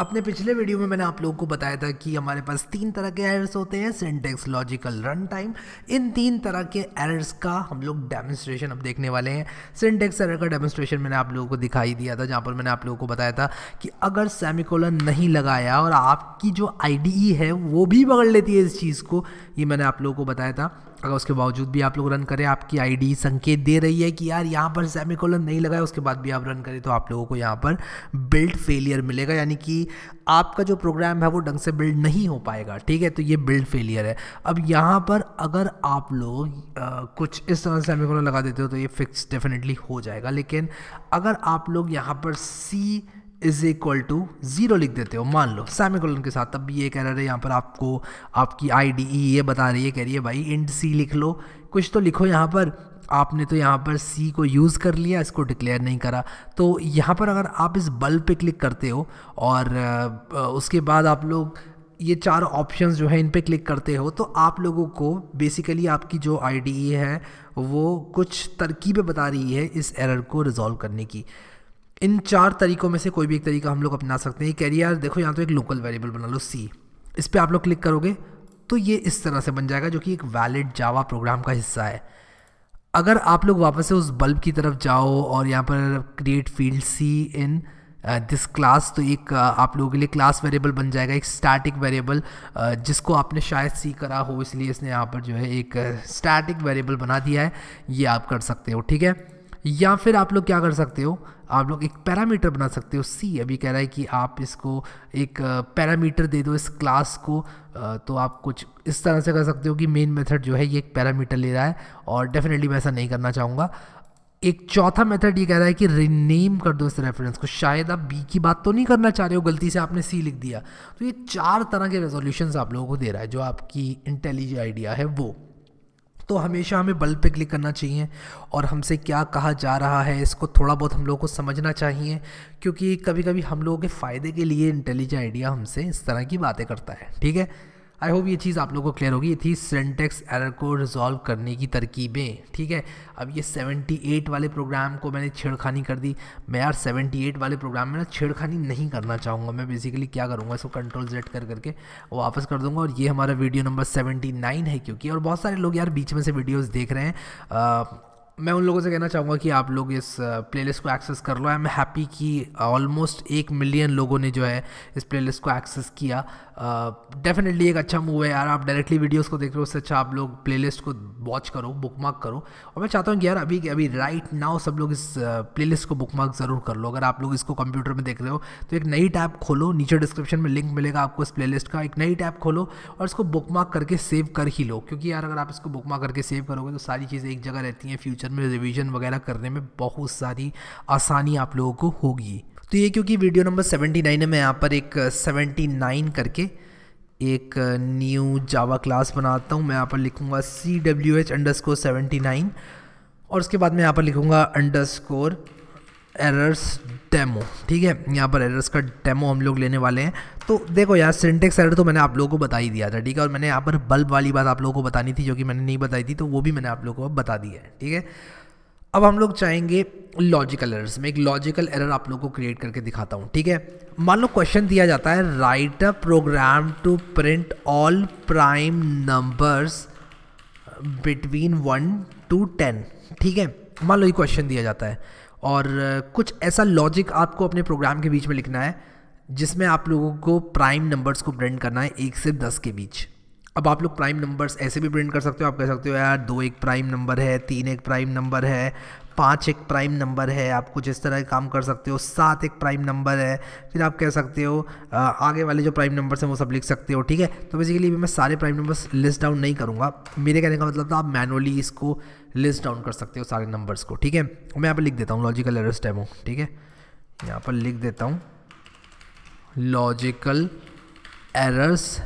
अपने पिछले वीडियो में मैंने आप लोगों को बताया था कि हमारे पास तीन तरह के एरर्स होते हैं सिंटेक्स लॉजिकल रन टाइम इन तीन तरह के एरर्स का हम लोग डेमोन्स्ट्रेशन अब देखने वाले हैं सिंटेक्स एरर का डेमोस्ट्रेशन मैंने आप लोगों को दिखाई दिया था जहाँ पर मैंने आप लोगों को बताया था कि अगर सेमिकोलन नहीं लगाया और आपकी जो आई है वो भी पकड़ लेती है इस चीज़ को ये मैंने आप लोगों को बताया था अगर उसके बावजूद भी आप लोग रन करें आपकी आईडी संकेत दे रही है कि यार यहाँ पर सेमिकोलन नहीं लगा है उसके बाद भी आप रन करें तो आप लोगों को यहाँ पर बिल्ड फेलियर मिलेगा यानी कि आपका जो प्रोग्राम है वो ढंग से बिल्ड नहीं हो पाएगा ठीक है तो ये बिल्ड फेलियर है अब यहाँ पर अगर आप लोग कुछ इस तरह से सेमिकोलन लगा देते हो तो ये फिक्स डेफिनेटली हो जाएगा लेकिन अगर आप लोग यहाँ पर C is equal to zero लिख देते हो मान लो सेमीकोलन के साथ तब भी ये कह रहा है यहाँ पर आपको आपकी आई डी ई ये बता रही है कह रही है भाई इंट सी लिख लो कुछ तो लिखो यहाँ पर आपने तो यहाँ पर सी को यूज़ कर लिया इसको डिक्लेयर नहीं करा तो यहाँ पर अगर आप इस बल्ब पे क्लिक करते हो और उसके बाद आप लोग ये चार ऑप्शंस जो है इन पे क्लिक करते हो तो आप लोगों को बेसिकली आपकी जो आई e है वो कुछ तरकीबें बता रही है इस एरर को रिजॉल्व करने की इन चार तरीकों में से कोई भी एक तरीका हम लोग अपना सकते हैं कैरियर देखो यहाँ तो एक लोकल वेरिएबल बना लो सी इस पर आप लोग क्लिक करोगे तो ये इस तरह से बन जाएगा जो कि एक वैलिड जावा प्रोग्राम का हिस्सा है अगर आप लोग वापस से उस बल्ब की तरफ जाओ और यहाँ पर create field C in this class तो एक uh, आप लोगों के लिए क्लास वेरिएबल बन जाएगा एक स्टैटिक वेरिएबल uh, जिसको आपने शायद सी करा हो इसलिए इसने यहाँ पर जो है एक स्टैटिक uh, वेरिएबल बना दिया है ये आप कर सकते हो ठीक है या फिर आप लोग क्या कर सकते हो आप लोग एक पैरामीटर बना सकते हो सी अभी कह रहा है कि आप इसको एक पैरामीटर दे दो इस क्लास को तो आप कुछ इस तरह से कर सकते हो कि मेन मेथड जो है ये एक पैरामीटर ले रहा है और डेफिनेटली मैं ऐसा नहीं करना चाहूँगा एक चौथा मेथड ये कह रहा है कि रिनेम कर दो इस रेफरेंस को शायद आप बी की बात तो नहीं करना चाह रहे हो गलती से आपने सी लिख दिया तो ये चार तरह के रेजोल्यूशन आप लोगों को दे रहा है जो आपकी इंटेलिजेंट आइडिया है वो तो हमेशा हमें बल्ब पे क्लिक करना चाहिए और हमसे क्या कहा जा रहा है इसको थोड़ा बहुत हम लोग को समझना चाहिए क्योंकि कभी कभी हम लोगों के फ़ायदे के लिए इंटेलिजेंट आइडिया हमसे इस तरह की बातें करता है ठीक है आई होप ये चीज़ आप लोगों को क्लियर होगी ये थी सेंटेक्स एरर को रिजॉल्व करने की तरकीबें ठीक है अब ये 78 वाले प्रोग्राम को मैंने छेड़खानी कर दी मैं यार 78 वाले प्रोग्राम में ना छेड़खानी नहीं करना चाहूँगा मैं बेसिकली क्या करूँगा इसको कंट्रोल जेड कर करके वापस कर दूँगा और ये हमारा वीडियो नंबर सेवेंटी है क्योंकि और बहुत सारे लोग यार बीच में से वीडियोज़ देख रहे हैं मैं उन लोगों से कहना चाहूँगा कि आप लोग इस प्लेलिस्ट को एक्सेस कर लो आई एम हैप्पी कि ऑलमोस्ट एक मिलियन लोगों ने जो है इस प्लेलिस्ट को एक्सेस किया डेफिनेटली uh, एक अच्छा मूव है यार आप डायरेक्टली वीडियोस को देख रहे हो उससे अच्छा आप लोग प्लेलिस्ट को वॉच करो बुकमार्क करो और मैं चाहता हूँ कि यार अभी अभी राइट नाउ सब लोग इस प्लेलिस्ट को बुकमार्क ज़रूर कर लो अगर आप लोग इसको कंप्यूटर में देख रहे हो तो एक नई टैब खोलो नीचे डिस्क्रिप्शन में लिंक मिलेगा आपको इस प्लेलिस्ट का एक नई टैब खोलो और इसको बुकमार्क करके सेव कर ही लो क्योंकि यार अगर आप इसको बुकमार्क करके सेव करोगे तो सारी चीज़ें एक जगह रहती हैं फ्यूचर फ्यूचर में रिवीजन वगैरह करने में बहुत सारी आसानी आप लोगों को होगी तो ये क्योंकि वीडियो नंबर 79 है मैं यहाँ पर एक 79 करके एक न्यू जावा क्लास बनाता हूँ मैं यहाँ पर लिखूँगा C W H underscore seventy nine और उसके बाद मैं यहाँ पर लिखूँगा अंडर स्कोर एरर्स डेमो ठीक है यहाँ पर एरर्स का डेमो हम लोग लेने वाले हैं तो देखो यार सिंटेक्स एरर तो मैंने आप लोगों को बता ही दिया था ठीक है और मैंने यहाँ पर बल्ब वाली बात आप लोगों को बतानी थी जो कि मैंने नहीं बताई थी तो वो भी मैंने आप लोगों को अब बता दी है ठीक है अब हम लोग चाहेंगे लॉजिकल एरर्स में एक लॉजिकल एरर आप लोग को क्रिएट करके दिखाता हूँ ठीक है मान लो क्वेश्चन दिया जाता है write a program to print all prime numbers between one to ten ठीक है मान लो ये क्वेश्चन दिया जाता है और कुछ ऐसा लॉजिक आपको अपने प्रोग्राम के बीच में लिखना है जिसमें आप लोगों को प्राइम नंबर्स को प्रिंट करना है एक से दस के बीच अब आप लोग प्राइम नंबर्स ऐसे भी प्रिंट कर सकते हो आप कह सकते हो यार दो एक प्राइम नंबर है तीन एक प्राइम नंबर है पाँच एक प्राइम नंबर है आप कुछ इस तरह काम कर सकते हो सात एक प्राइम नंबर है फिर आप कह सकते हो आगे वाले जो प्राइम नंबर्स हैं वो सब लिख सकते हो ठीक है तो बेसिकली मैं सारे प्राइम नंबर्स लिस्ट डाउन नहीं करूँगा मेरे कहने का मतलब था आप मैनुअली इसको लिस्ट डाउन कर सकते हो सारे नंबर्स को ठीक है मैं यहाँ पर लिख देता हूँ लॉजिकल एरर्स डेमो ठीक है यहाँ पर लिख देता हूँ लॉजिकल एरर्स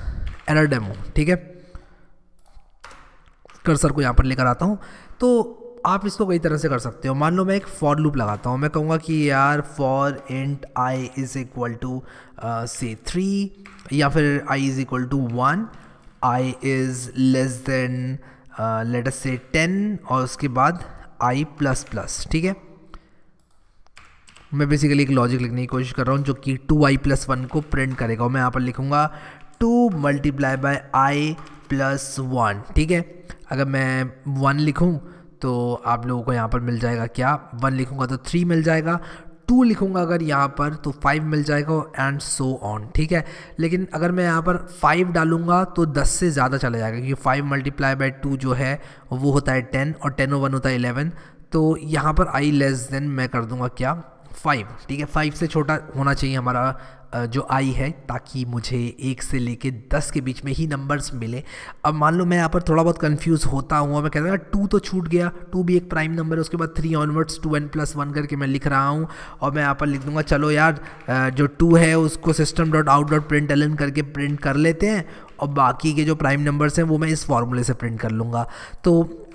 एरर डेमो ठीक है कर्सर को यहाँ पर लेकर आता हूँ तो आप इसको कई तरह से कर सकते हो मान लो मैं एक फॉर लूप लगाता हूँ मैं कहूँगा कि यार for int I is equal to से थ्री या फिर I is equal to one I is less than letter से टेन और उसके बाद आई प्लस प्लस ठीक है मैं बेसिकली एक लॉजिक लिखने की कोशिश कर रहा हूँ जो कि टू आई प्लस वन को प्रिंट करेगा और मैं यहाँ पर लिखूँगा two multiply by I plus one ठीक है अगर मैं वन लिखूँ तो आप लोगों को यहाँ पर मिल जाएगा क्या वन लिखूँगा तो थ्री मिल जाएगा टू लिखूंगा अगर यहाँ पर तो फाइव मिल जाएगा एंड सो ऑन ठीक है लेकिन अगर मैं यहाँ पर फाइव डालूंगा तो दस से ज़्यादा चला जाएगा क्योंकि फाइव मल्टीप्लाई बाई टू जो है वो होता है टेन और टेन ओ वन होता है इलेवन तो यहाँ पर आई लेस देन मैं कर दूंगा क्या फाइव ठीक है फाइव से छोटा होना चाहिए हमारा जो आई है ताकि मुझे एक से लेके दस के बीच में ही नंबर्स मिले अब मान लो मैं यहाँ पर थोड़ा बहुत कंफ्यूज होता हूँ और मैं कहता हूँ टू तो छूट गया टू भी एक प्राइम नंबर है उसके बाद three onwards two N plus one करके मैं लिख रहा हूँ और मैं यहाँ पर लिख दूँगा चलो यार जो टू है उसको system dot out dot print L करके प्रिंट कर लेते हैं और बाकी के जो प्राइम नंबर्स हैं वो मैं इस फॉर्मूले से प्रिंट कर लूँगा तो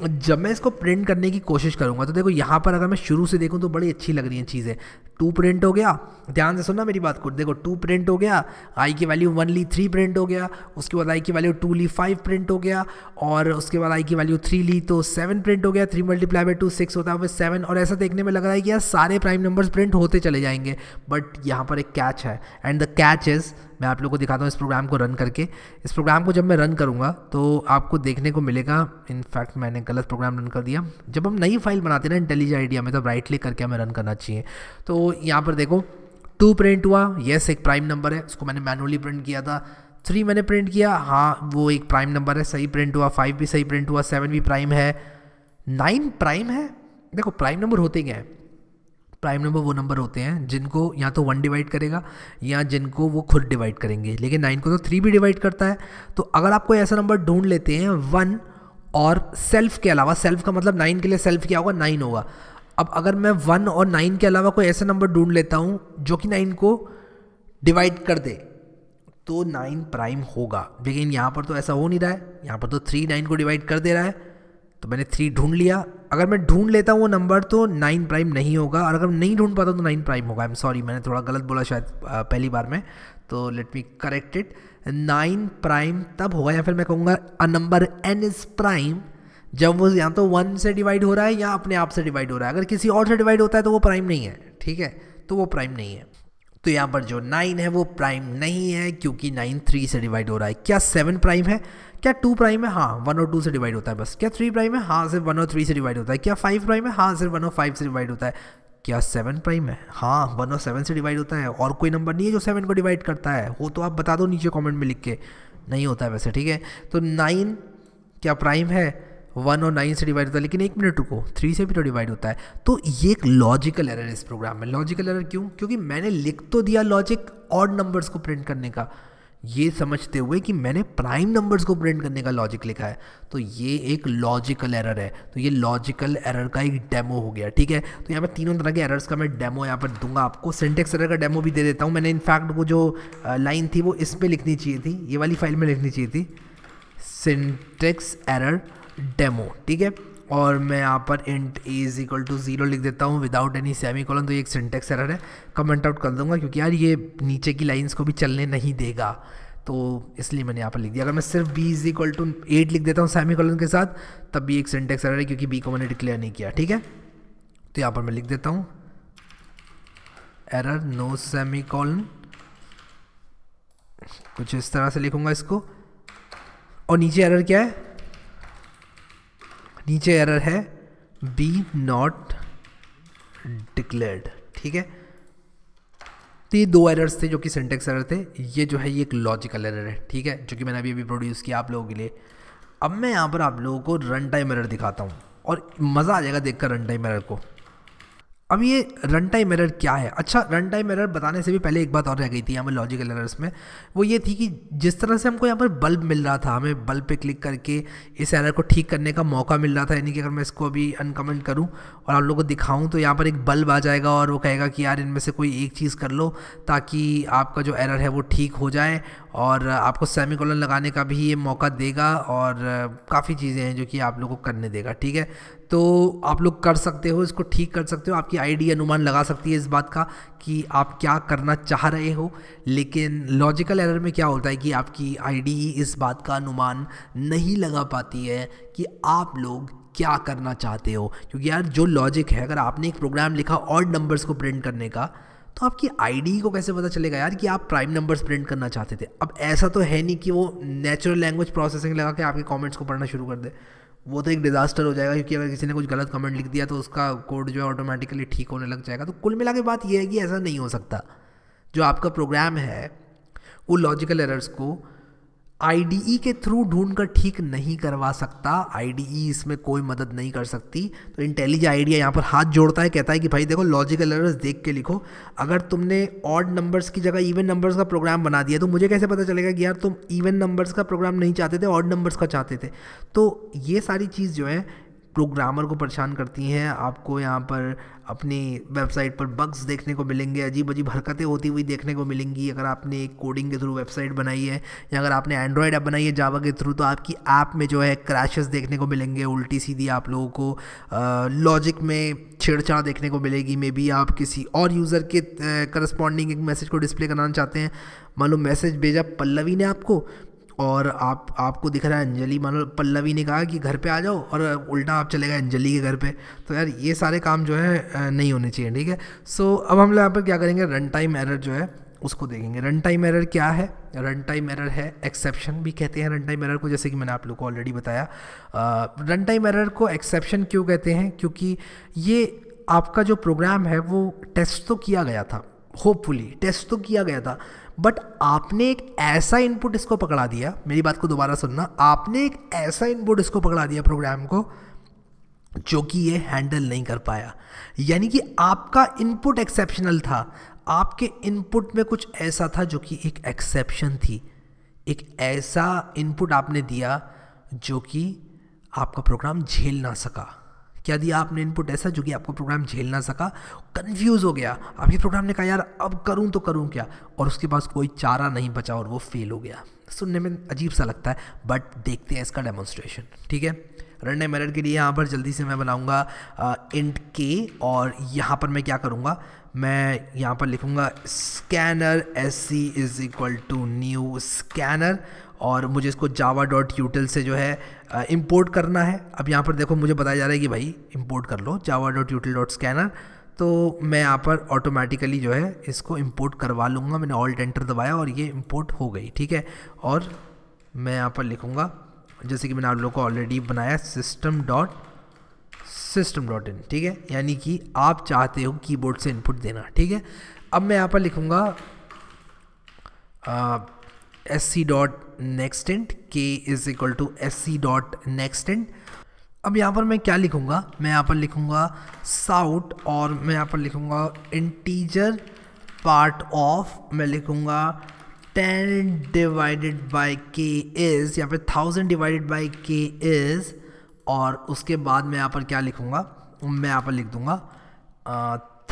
जब मैं इसको प्रिंट करने की कोशिश करूँगा तो देखो यहाँ पर अगर मैं शुरू से देखूँ तो बड़ी अच्छी लग रही हैं चीज़ें टू प्रिंट हो गया ध्यान से सुनना मेरी बात को देखो टू प्रिंट हो गया आई की वैल्यू वन ली थ्री प्रिंट हो गया उसके बाद आई की वैल्यू टू ली फाइव प्रिंट हो गया और उसके बाद आई की वैल्यू थ्री ली तो सेवन प्रिंट हो गया three multiply by two six होता है सेवन और ऐसा देखने में लग रहा है कि यार सारे प्राइम नंबर्स प्रिंट होते चले जाएंगे बट यहाँ पर एक कैच है एंड द कैच इज़ मैं आप लोग को दिखाता हूँ इस प्रोग्राम को रन करके इस प्रोग्राम को जब मैं रन करूँगा तो आपको देखने को मिलेगा इनफैक्ट मैंने गलत प्रोग्राम रन कर दिया जब हम नई फाइल बनाते ना इंटेलिजेंट आइडिया में तब राइट क्लिक करके हमें रन करना चाहिए तो यहाँ पर देखो टू प्रिंट हुआ येस एक प्राइम नंबर है उसको मैंने मैनुअली प्रिंट किया था थ्री मैंने प्रिंट किया हाँ वो एक प्राइम नंबर है सही प्रिंट हुआ फाइव भी सही प्रिंट हुआ सेवन भी प्राइम है नाइन प्राइम है देखो प्राइम नंबर होते क्या हैं प्राइम नंबर वो नंबर होते हैं जिनको या तो वन डिवाइड करेगा या जिनको वो खुद डिवाइड करेंगे लेकिन नाइन को तो थ्री भी डिवाइड करता है तो अगर आप कोई ऐसा नंबर ढूंढ लेते हैं वन और सेल्फ के अलावा सेल्फ का मतलब नाइन के लिए सेल्फ क्या होगा नाइन होगा अब अगर मैं वन और नाइन के अलावा कोई ऐसा नंबर ढूंढ लेता हूँ जो कि नाइन को डिवाइड कर दे तो नाइन प्राइम होगा लेकिन यहाँ पर तो ऐसा हो नहीं रहा है यहाँ पर तो थ्री नाइन को डिवाइड कर दे रहा है तो मैंने थ्री ढूंढ लिया अगर मैं ढूंढ लेता हूँ वो नंबर तो नाइन प्राइम नहीं होगा और अगर नहीं ढूंढ पाता तो नाइन प्राइम होगा आई एम सॉरी मैंने थोड़ा गलत बोला शायद पहली बार में तो let me correct it nine prime तब होगा या फिर मैं कहूँगा a number N is prime जब वो या तो वन से डिवाइड हो रहा है या अपने आप से डिवाइड हो रहा है अगर किसी और से डिवाइड होता है तो वो प्राइम नहीं है ठीक है तो वो प्राइम नहीं है तो यहाँ पर जो नाइन है वो प्राइम नहीं है क्योंकि नाइन थ्री से डिवाइड हो रहा है क्या सेवन प्राइम है क्या टू प्राइम है हाँ वन और टू से डिवाइड होता है बस क्या थ्री प्राइम है हाँ सिर्फ वन और थ्री से डिवाइड होता है क्या फाइव प्राइम है हाँ सिर्फ वन और फाइव से डिवाइड होता है क्या सेवन प्राइम है हाँ वन और सेवन से डिवाइड होता है और कोई नंबर नहीं है जो सेवन को डिवाइड करता है वो तो आप बता दो नीचे कॉमेंट में लिख के नहीं होता है वैसे ठीक है तो नाइन क्या प्राइम है वन और नाइन से डिवाइड होता है लेकिन एक मिनट रुको थ्री से भी तो डिवाइड होता है तो ये एक लॉजिकल एरर है इस प्रोग्राम में लॉजिकल एरर क्यों क्योंकि मैंने लिख तो दिया लॉजिक ऑड नंबर्स को प्रिंट करने का ये समझते हुए कि मैंने प्राइम नंबर्स को प्रिंट करने का लॉजिक लिखा है तो ये एक लॉजिकल एरर है तो ये लॉजिकल एरर का एक डेमो हो गया ठीक है तो यहाँ पर तीनों तरह के एरर्स का मैं डेमो यहाँ पर दूंगा आपको सिंटेक्स एरर का डेमो भी दे देता हूँ मैंने इनफैक्ट वो जो लाइन थी वो इस पर लिखनी चाहिए थी ये वाली फाइल में लिखनी चाहिए थी सिंटेक्स एरर डेमो ठीक है और मैं यहाँ पर int is equal to zero लिख देता हूँ विदाउट एनी सेमी कॉलन तो ये एक सिंटेक्स एरर है कमेंट आउट कर दूंगा क्योंकि यार ये नीचे की लाइंस को भी चलने नहीं देगा तो इसलिए मैंने यहाँ पर लिख दिया अगर मैं सिर्फ B is equal to eight लिख देता हूँ सेमी कॉलन के साथ तब भी एक सिंटेक्स एरर है क्योंकि बी को मैंने डिक्लेयर नहीं किया ठीक है तो यहाँ पर मैं लिख देता हूँ एरर नो सेमी कॉलन कुछ इस तरह से लिखूंगा इसको और नीचे एरर क्या है नीचे एरर है बी नॉट डिक्लेयर्ड ठीक है तो ये दो एरर्स थे जो कि सेंटेक्स एरर थे ये जो है ये एक लॉजिकल एरर है ठीक है जो कि मैंने अभी अभी प्रोड्यूस किया आप लोगों के लिए अब मैं यहाँ पर आप लोगों को रन टाइम एरर दिखाता हूँ और मज़ा आ जाएगा देखकर रन टाइम एरर को अब ये रन टाइम एरर क्या है अच्छा रन टाइम एरर बताने से भी पहले एक बात और रह गई थी यहाँ पर लॉजिकल एरर्स में वो ये थी कि जिस तरह से हमको यहाँ पर बल्ब मिल रहा था हमें बल्ब पे क्लिक करके इस एरर को ठीक करने का मौका मिल रहा था यानी कि अगर मैं इसको अभी अनकमेंट करूँ और आप लोगों को दिखाऊँ तो यहाँ पर एक बल्ब आ जाएगा और वो कहेगा कि यार इनमें से कोई एक चीज़ कर लो ताकि आपका जो एरर है वो ठीक हो जाए और आपको सेमी लगाने का भी ये मौका देगा और काफ़ी चीज़ें हैं जो कि आप लोग को करने देगा ठीक है तो आप लोग कर सकते हो इसको ठीक कर सकते हो आपकी आईडी अनुमान लगा सकती है इस बात का कि आप क्या करना चाह रहे हो लेकिन लॉजिकल एरर में क्या होता है कि आपकी आईडी इस बात का अनुमान नहीं लगा पाती है कि आप लोग क्या करना चाहते हो क्योंकि यार जो लॉजिक है अगर आपने एक प्रोग्राम लिखा और नंबर्स को प्रिंट करने का तो आपकी आईडी को कैसे पता चलेगा यार कि आप प्राइम नंबर्स प्रिंट करना चाहते थे अब ऐसा तो है नहीं कि वो नेचुरल लैंग्वेज प्रोसेसिंग लगा के आपके कमेंट्स को पढ़ना शुरू कर दे वो तो एक डिज़ास्टर हो जाएगा क्योंकि अगर किसी ने कुछ गलत कमेंट लिख दिया तो उसका कोड जो है ऑटोमेटिकली ठीक होने लग जाएगा तो कुल मिला के बात यह है कि ऐसा नहीं हो सकता जो आपका प्रोग्राम है वो लॉजिकल एरर्स को आई e के थ्रू ढूंढ कर ठीक नहीं करवा सकता आई e इसमें कोई मदद नहीं कर सकती तो इंटेलिज आइडिया यहाँ पर हाथ जोड़ता है कहता है कि भाई देखो लॉजिकल एरर्स देख के लिखो अगर तुमने ऑड नंबर्स की जगह इवन नंबर्स का प्रोग्राम बना दिया तो मुझे कैसे पता चलेगा कि यार तुम इवन नंबर्स का प्रोग्राम नहीं चाहते थे ऑड नंबर्स का चाहते थे तो ये सारी चीज़ जो है प्रोग्रामर को परेशान करती हैं आपको यहाँ पर अपनी वेबसाइट पर बग्स देखने को मिलेंगे अजीब अजीब हरकतें होती हुई देखने को मिलेंगी अगर आपने एक कोडिंग के थ्रू वेबसाइट बनाई है या अगर आपने एंड्रॉयड ऐप बनाई है जावा के थ्रू तो आपकी ऐप में जो है क्रैशेस देखने को मिलेंगे उल्टी सीधी आप लोगों को लॉजिक में छेड़छाड़ देखने को मिलेगी मे बी आप किसी और यूज़र के करस्पॉन्डिंग एक मैसेज को डिस्प्ले कराना चाहते हैं मालूम मैसेज भेजा पल्लवी ने आपको और आप आपको दिख रहा है अंजलि मानो पल्लवी ने कहा कि घर पे आ जाओ और उल्टा आप चले गए अंजलि के घर पे तो यार ये सारे काम जो है नहीं होने चाहिए ठीक है सो अब हम लोग यहाँ पर क्या करेंगे रन टाइम एरर जो है उसको देखेंगे रन टाइम एरर क्या है रन टाइम एरर है एक्सेप्शन भी कहते हैं रन टाइम एरर को जैसे कि मैंने आप लोग को ऑलरेडी बताया रन टाइम एरर को एक्सेप्शन क्यों कहते हैं क्योंकि ये आपका जो प्रोग्राम है वो टेस्ट तो किया गया था होपफुली टेस्ट तो किया गया था बट आपने एक ऐसा इनपुट इसको पकड़ा दिया मेरी बात को दोबारा सुनना आपने एक ऐसा इनपुट इसको पकड़ा दिया प्रोग्राम को जो कि ये हैंडल नहीं कर पाया यानी कि आपका इनपुट एक्सेप्शनल था आपके इनपुट में कुछ ऐसा था जो कि एक एक्सेप्शन थी एक ऐसा इनपुट आपने दिया जो कि आपका प्रोग्राम झेल ना सका क्या दिया आपने इनपुट ऐसा जो कि आपको प्रोग्राम झेल ना सका कन्फ्यूज़ हो गया आपके प्रोग्राम ने कहा यार अब करूँ तो करूँ क्या और उसके पास कोई चारा नहीं बचा और वो फेल हो गया सुनने में अजीब सा लगता है बट देखते हैं इसका डेमोन्स्ट्रेशन ठीक है रन मेरड के लिए यहाँ पर जल्दी से मैं बनाऊँगा इंट के और यहाँ पर मैं क्या करूँगा मैं यहाँ पर लिखूँगा scanner S C is equal to new scanner और मुझे इसको जावा डॉट यूटल से जो है इम्पोर्ट करना है अब यहाँ पर देखो मुझे बताया जा रहा है कि भाई इम्पोर्ट कर लो Java dot util dot scanner तो मैं यहाँ पर ऑटोमेटिकली जो है इसको इम्पोर्ट करवा लूँगा मैंने ऑल्ट एंटर दबाया और ये इम्पोर्ट हो गई ठीक है और मैं यहाँ पर लिखूँगा जैसे कि मैंने आप लोग को ऑलरेडी बनाया system dot system dot in ठीक है यानी कि आप चाहते हो कीबोर्ड से इनपुट देना ठीक है अब मैं यहाँ पर लिखूँगा S C dot next int K is equal to S C dot next int अब यहाँ पर मैं क्या लिखूँगा मैं यहाँ पर लिखूँगा साउट और मैं यहाँ पर लिखूँगा इंटीजर पार्ट ऑफ मैं लिखूँगा ten divided by K is यहाँ फिर thousand divided by K is और उसके बाद मैं यहाँ पर क्या लिखूँगा मैं यहाँ पर लिख दूँगा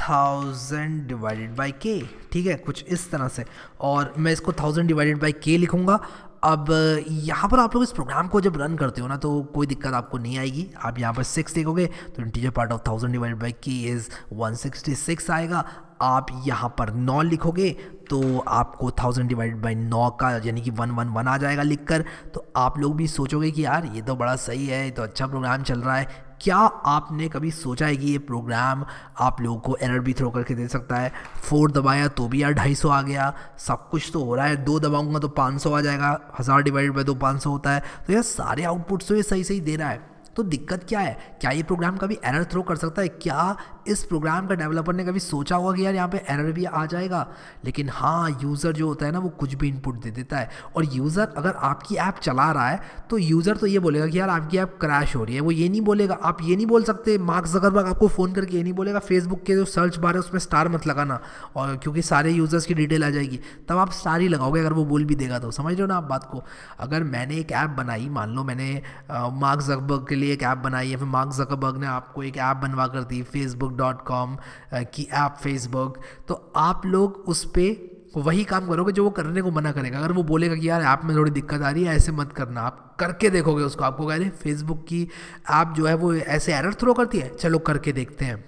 थाउजेंड डिवाइडेड बाई के ठीक है कुछ इस तरह से और मैं इसको थाउजेंड डिवाइडेड बाई के लिखूँगा अब यहाँ पर आप लोग इस प्रोग्राम को जब रन करते हो ना तो कोई दिक्कत आपको नहीं आएगी आप यहाँ पर सिक्स देखोगे तो integer part of thousand divided by K is one sixty six आएगा आप यहाँ पर नौ लिखोगे तो आपको थाउजेंड डिवाइड बाई नौ का यानी कि वन वन वन आ जाएगा लिख कर तो आप लोग भी सोचोगे कि यार ये तो बड़ा सही है ये तो अच्छा प्रोग्राम चल रहा है क्या आपने कभी सोचा है कि ये प्रोग्राम आप लोगों को एरर भी थ्रो करके दे सकता है फोर दबाया तो भी यार ढाई सौ आ गया सब कुछ तो हो रहा है दो दबाऊंगा तो पाँच सौ आ जाएगा हज़ार डिवाइड बाई दो पाँच सौ होता है तो यार सारे आउटपुट्स तो ये सही सही दे रहा है तो दिक्कत क्या है क्या ये प्रोग्राम कभी एरर थ्रो कर सकता है क्या इस प्रोग्राम का डेवलपर ने कभी सोचा होगा कि यार यहाँ पे एरर भी आ जाएगा लेकिन हाँ यूज़र जो होता है ना वो कुछ भी इनपुट दे देता है और यूज़र अगर आपकी ऐप चला रहा है तो यूज़र तो ये बोलेगा कि यार आपकी ऐप क्रैश हो रही है वो ये नहीं बोलेगा आप ये नहीं बोल सकते मार्क जगरबर्ग आपको फ़ोन करके ये नहीं बोलेगा फेसबुक के जो सर्च बार है उसमें स्टार मत लगाना और क्योंकि सारे यूज़र्स की डिटेल आ जाएगी तब आप स्टार ही लगाओगे अगर वो बोल भी देगा तो समझ रहे हो ना आप बात को अगर मैंने एक ऐप बनाई मान लो मैंने मार्क जकबर्ग के लिए एक ऐप बनाई या फिर मार्क जकरबर्ग ने आपको एक ऐप बनवा कर दी फेसबुक फेसबुक डॉट कॉम की ऐप फेसबुक तो आप लोग उस पर वही काम करोगे जो वो करने को मना करेगा अगर वो बोलेगा कि यार ऐप में थोड़ी दिक्कत आ रही है ऐसे मत करना आप करके देखोगे उसको आपको कह रहे फेसबुक की ऐप जो है वो ऐसे एरर थ्रो करती है चलो करके देखते हैं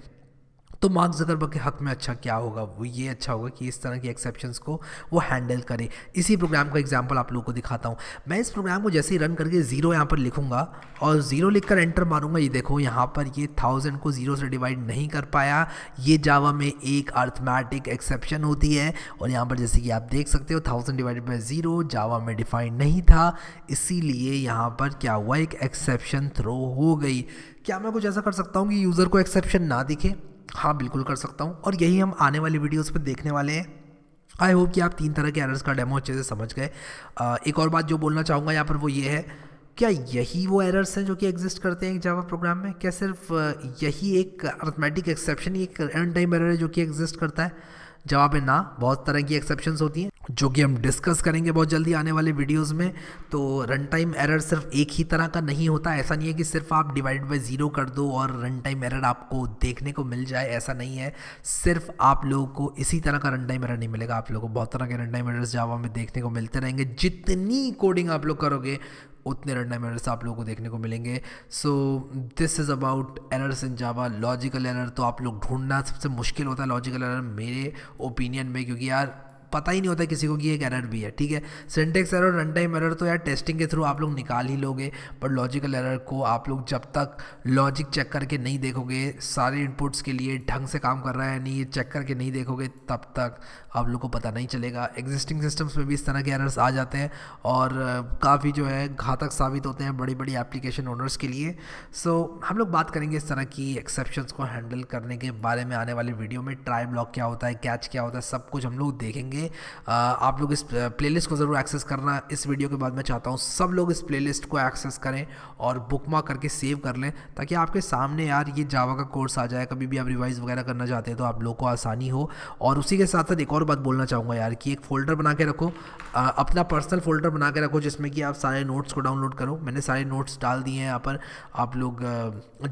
तो मार्क जकरबर्ग के हक में अच्छा क्या होगा वो ये अच्छा होगा कि इस तरह की एक्सेप्शंस को वो हैंडल करे इसी प्रोग्राम का एग्जाम्पल आप लोगों को दिखाता हूँ मैं इस प्रोग्राम को जैसे ही रन करके ज़ीरो यहाँ पर लिखूँगा और ज़ीरो लिख कर एंटर मारूंगा ये देखो यहाँ पर ये थाउजेंड को ज़ीरो से डिवाइड नहीं कर पाया ये जावा में एक अर्थमेटिक एक्सेप्शन होती है और यहाँ पर जैसे कि आप देख सकते हो thousand divided by zero Java में डिफाइंड नहीं था इसीलिए यहाँ पर क्या हुआ एक एक्सेप्शन थ्रो हो गई क्या मैं कुछ ऐसा कर सकता हूँ कि यूज़र को एक्सेप्शन ना दिखे हाँ बिल्कुल कर सकता हूँ और यही हम आने वाली वीडियोज़ पर देखने वाले हैं आई होप कि आप तीन तरह के एरर्स का डेमो अच्छे से समझ गए एक और बात जो बोलना चाहूँगा यहाँ पर वो ये है क्या यही वो एरर्स हैं जो कि एग्जिस्ट करते हैं एक जावा प्रोग्राम में क्या सिर्फ यही एक अर्थमेटिक एक्सेप्शन एक एंड टाइम एरर है जो कि एग्जिस्ट करता है जवाब में ना बहुत तरह की एक्सेप्शन होती हैं जो कि हम डिस्कस करेंगे बहुत जल्दी आने वाले वीडियोस में तो रन टाइम एरर सिर्फ एक ही तरह का नहीं होता ऐसा नहीं है कि सिर्फ आप डिवाइड बाय ज़ीरो कर दो और रन टाइम एरर आपको देखने को मिल जाए ऐसा नहीं है सिर्फ आप लोगों को इसी तरह का रन टाइम एरर नहीं मिलेगा आप लोगों को बहुत तरह के रन टाइम एरर्स जावा में देखने को मिलते रहेंगे जितनी कोडिंग आप लोग करोगे उतने रन एरर्स आप लोगों को देखने को मिलेंगे so this is about errors in Java logical error तो आप लोग ढूंढना सबसे मुश्किल होता है लॉजिकल एनर मेरे ओपिनियन में क्योंकि यार पता ही नहीं होता किसी को कि एक एरर भी है ठीक है syntax error run time error तो यार टेस्टिंग के थ्रू आप लोग निकाल ही लोगे पर लॉजिकल एरर को आप लोग जब तक लॉजिक चेक करके नहीं देखोगे सारे इनपुट्स के लिए ढंग से काम कर रहा है नहीं ये चेक करके नहीं देखोगे तब तक आप लोग को पता नहीं चलेगा एग्जिस्टिंग सिस्टम्स में भी इस तरह के एरर्स आ जाते हैं और काफ़ी जो है घातक साबित होते हैं बड़ी बड़ी एप्लीकेशन ओनर्स के लिए सो so, हम लोग बात करेंगे इस तरह की एक्सेप्शन को हैंडल करने के बारे में आने वाले वीडियो में ट्राई ब्लॉक क्या होता है कैच क्या होता है सब कुछ हम लोग देखेंगे लिए आप लोग इस प्लेलिस्ट को ज़रूर एक्सेस करना इस वीडियो के बाद मैं चाहता हूँ सब लोग इस प्लेलिस्ट को एक्सेस करें और बुक करके सेव कर लें ताकि आपके सामने यार ये जावा का कोर्स आ जाए कभी भी आप रिवाइज वगैरह करना चाहते हैं तो आप लोग को आसानी हो और उसी के साथ साथ एक और बात बोलना चाहूँगा यार कि एक फ़ोल्डर बना के रखो आ, अपना पर्सनल फ़ोल्डर बना के रखो जिसमें कि आप सारे नोट्स को डाउनलोड करो मैंने सारे नोट्स डाल दिए हैं यहाँ पर आप लोग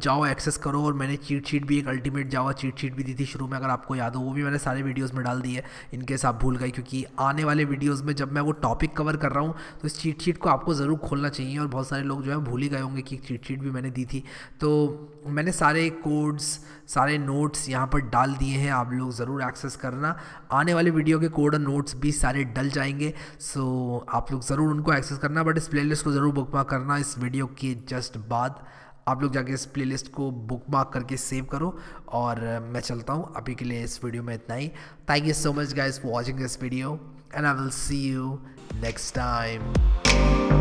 जाओ एक्सेस करो और मैंने चीट शीट भी एक अल्टीमेट जाओ चीट शीट भी दी थी शुरू में अगर आपको याद हो वो भी मैंने सारे वीडियोज़ में डाल दी है इनकेस आप भूल जगह क्योंकि आने वाले वीडियोस में जब मैं वो टॉपिक कवर कर रहा हूँ तो इस चीट शीट को आपको ज़रूर खोलना चाहिए और बहुत सारे लोग जो है भूल ही गए होंगे कि चीट शीट भी मैंने दी थी तो मैंने सारे कोड्स सारे नोट्स यहाँ पर डाल दिए हैं आप लोग ज़रूर एक्सेस करना आने वाले वीडियो के कोड और नोट्स भी सारे डल जाएंगे सो आप लोग ज़रूर उनको एक्सेस करना बट इस प्लेलिस्ट को ज़रूर बुक करना इस वीडियो के जस्ट बाद आप लोग जाके इस प्लेलिस्ट को बुक मार्क करके सेव करो और मैं चलता हूँ अभी के लिए इस वीडियो में इतना ही thank you so much guys for watching this video and I will see you next time